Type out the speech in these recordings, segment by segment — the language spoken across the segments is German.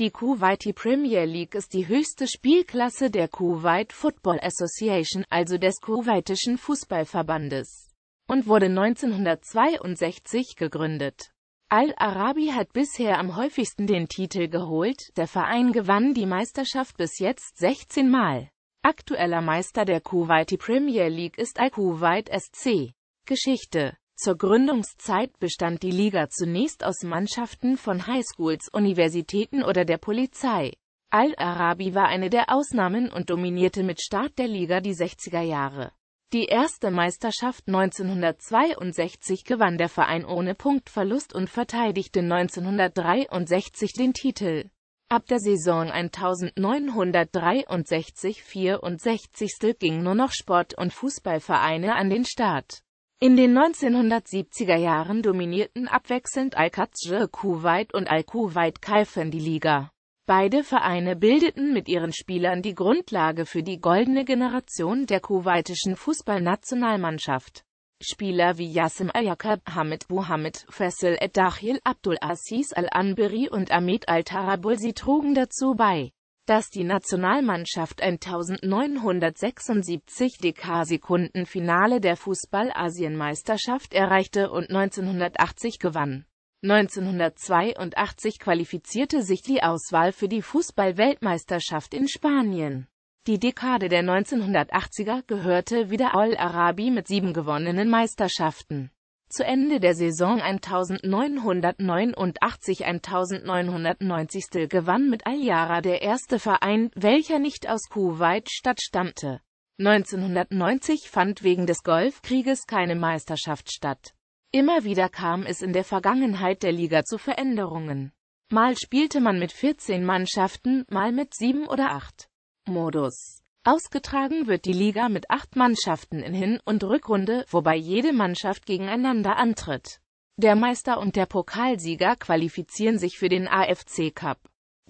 Die Kuwaiti Premier League ist die höchste Spielklasse der Kuwait Football Association, also des kuwaitischen Fußballverbandes, und wurde 1962 gegründet. Al-Arabi hat bisher am häufigsten den Titel geholt, der Verein gewann die Meisterschaft bis jetzt 16 Mal. Aktueller Meister der Kuwaiti Premier League ist Al-Kuwait SC. Geschichte zur Gründungszeit bestand die Liga zunächst aus Mannschaften von Highschools, Universitäten oder der Polizei. Al-Arabi war eine der Ausnahmen und dominierte mit Start der Liga die 60er Jahre. Die erste Meisterschaft 1962 gewann der Verein ohne Punktverlust und verteidigte 1963 den Titel. Ab der Saison 1963-64 ging nur noch Sport- und Fußballvereine an den Start. In den 1970er Jahren dominierten abwechselnd Al-Qasr Kuwait und Al-Kuwait Kaifen die Liga. Beide Vereine bildeten mit ihren Spielern die Grundlage für die goldene Generation der kuwaitischen Fußballnationalmannschaft. Spieler wie Yassim Al-Yakab, Hamid Muhammad, Faisal Ad-Dahil, Abdul Aziz al anbiri und Ahmed Al-Tarabulsi trugen dazu bei dass die Nationalmannschaft ein 1976 Dekarsekunden Finale der Fußball-Asienmeisterschaft erreichte und 1980 gewann. 1982 qualifizierte sich die Auswahl für die Fußball-Weltmeisterschaft in Spanien. Die Dekade der 1980er gehörte wieder Al Arabi mit sieben gewonnenen Meisterschaften. Zu Ende der Saison 1989-1990 gewann mit Al-Yara der erste Verein, welcher nicht aus Kuwait stattstammte. 1990 fand wegen des Golfkrieges keine Meisterschaft statt. Immer wieder kam es in der Vergangenheit der Liga zu Veränderungen. Mal spielte man mit 14 Mannschaften, mal mit 7 oder 8. Modus Ausgetragen wird die Liga mit acht Mannschaften in Hin- und Rückrunde, wobei jede Mannschaft gegeneinander antritt. Der Meister und der Pokalsieger qualifizieren sich für den AFC Cup.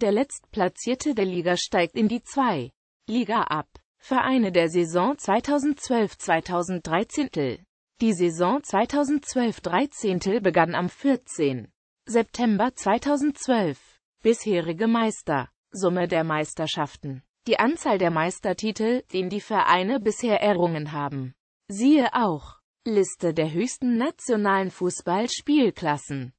Der Letztplatzierte der Liga steigt in die 2. Liga ab. Vereine der Saison 2012-2013 Die Saison 2012-13 begann am 14. September 2012. Bisherige Meister. Summe der Meisterschaften. Die Anzahl der Meistertitel, den die Vereine bisher errungen haben. Siehe auch Liste der höchsten nationalen Fußballspielklassen